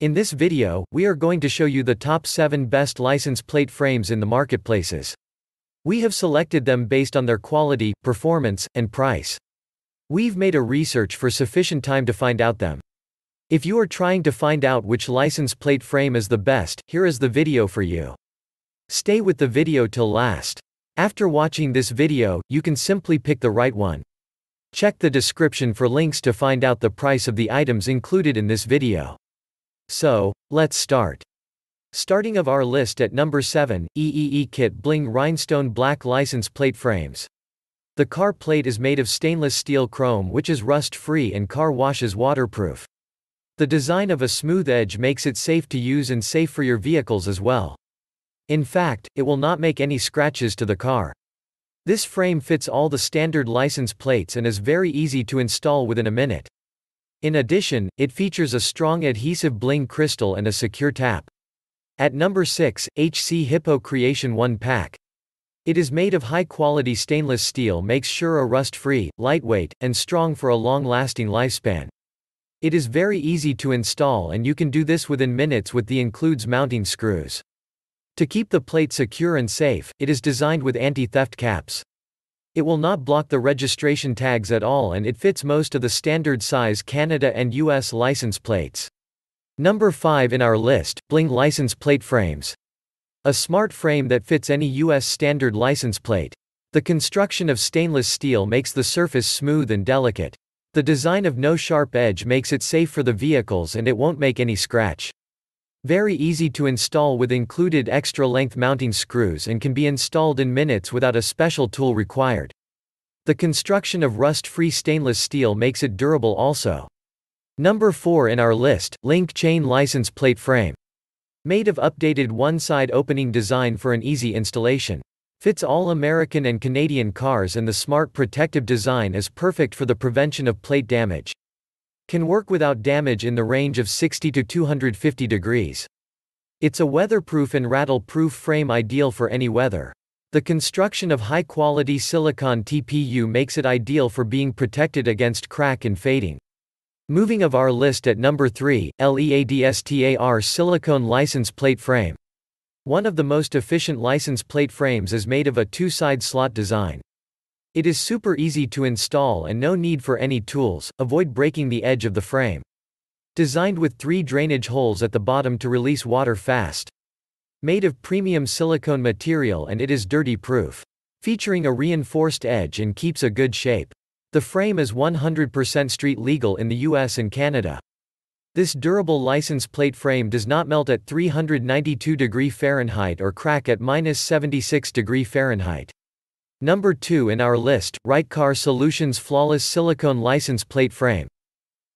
In this video, we are going to show you the top 7 best license plate frames in the marketplaces. We have selected them based on their quality, performance, and price. We've made a research for sufficient time to find out them. If you are trying to find out which license plate frame is the best, here is the video for you. Stay with the video till last. After watching this video, you can simply pick the right one. Check the description for links to find out the price of the items included in this video. So, let's start. Starting of our list at number 7, EEE Kit Bling Rhinestone Black License Plate Frames. The car plate is made of stainless steel chrome which is rust-free and car washes waterproof. The design of a smooth edge makes it safe to use and safe for your vehicles as well. In fact, it will not make any scratches to the car. This frame fits all the standard license plates and is very easy to install within a minute. In addition, it features a strong adhesive bling crystal and a secure tap. At number 6, HC Hippo Creation 1 Pack. It is made of high-quality stainless steel makes sure a rust-free, lightweight, and strong for a long-lasting lifespan. It is very easy to install and you can do this within minutes with the includes mounting screws. To keep the plate secure and safe, it is designed with anti-theft caps. It will not block the registration tags at all and it fits most of the standard size Canada and US license plates. Number 5 in our list, Bling license plate frames. A smart frame that fits any US standard license plate. The construction of stainless steel makes the surface smooth and delicate. The design of no sharp edge makes it safe for the vehicles and it won't make any scratch. Very easy to install with included extra length mounting screws and can be installed in minutes without a special tool required. The construction of rust-free stainless steel makes it durable also. Number 4 in our list, link chain license plate frame. Made of updated one-side opening design for an easy installation. Fits all American and Canadian cars and the smart protective design is perfect for the prevention of plate damage. Can work without damage in the range of 60 to 250 degrees. It's a weatherproof and rattle-proof frame ideal for any weather. The construction of high-quality silicon TPU makes it ideal for being protected against crack and fading. Moving of our list at number 3, LEADSTAR silicone license plate frame. One of the most efficient license plate frames is made of a two-side slot design. It is super easy to install and no need for any tools, avoid breaking the edge of the frame. Designed with three drainage holes at the bottom to release water fast. Made of premium silicone material and it is dirty proof. Featuring a reinforced edge and keeps a good shape. The frame is 100% street legal in the US and Canada. This durable license plate frame does not melt at 392 degree Fahrenheit or crack at minus 76 degree Fahrenheit. Number 2 in our list, Rightcar Solutions Flawless Silicone License Plate Frame.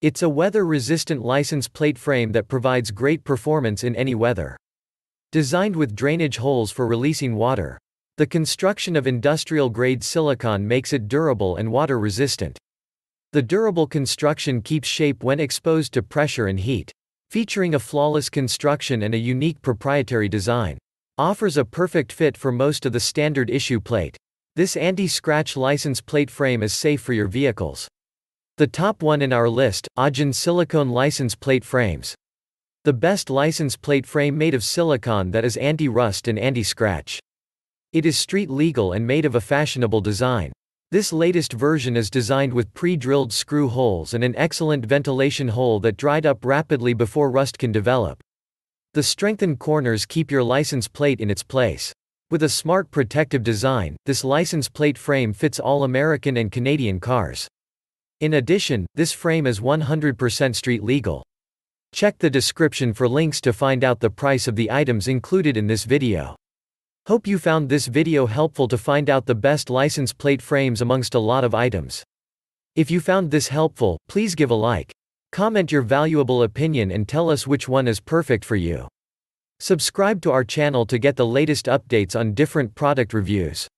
It's a weather-resistant license plate frame that provides great performance in any weather. Designed with drainage holes for releasing water, the construction of industrial-grade silicone makes it durable and water-resistant. The durable construction keeps shape when exposed to pressure and heat. Featuring a flawless construction and a unique proprietary design, offers a perfect fit for most of the standard issue plate. This anti-scratch license plate frame is safe for your vehicles. The top one in our list, Ajin silicone license plate frames. The best license plate frame made of silicone that is anti-rust and anti-scratch. It is street legal and made of a fashionable design. This latest version is designed with pre-drilled screw holes and an excellent ventilation hole that dried up rapidly before rust can develop. The strengthened corners keep your license plate in its place. With a smart protective design, this license plate frame fits all American and Canadian cars. In addition, this frame is 100% street legal. Check the description for links to find out the price of the items included in this video. Hope you found this video helpful to find out the best license plate frames amongst a lot of items. If you found this helpful, please give a like. Comment your valuable opinion and tell us which one is perfect for you. Subscribe to our channel to get the latest updates on different product reviews.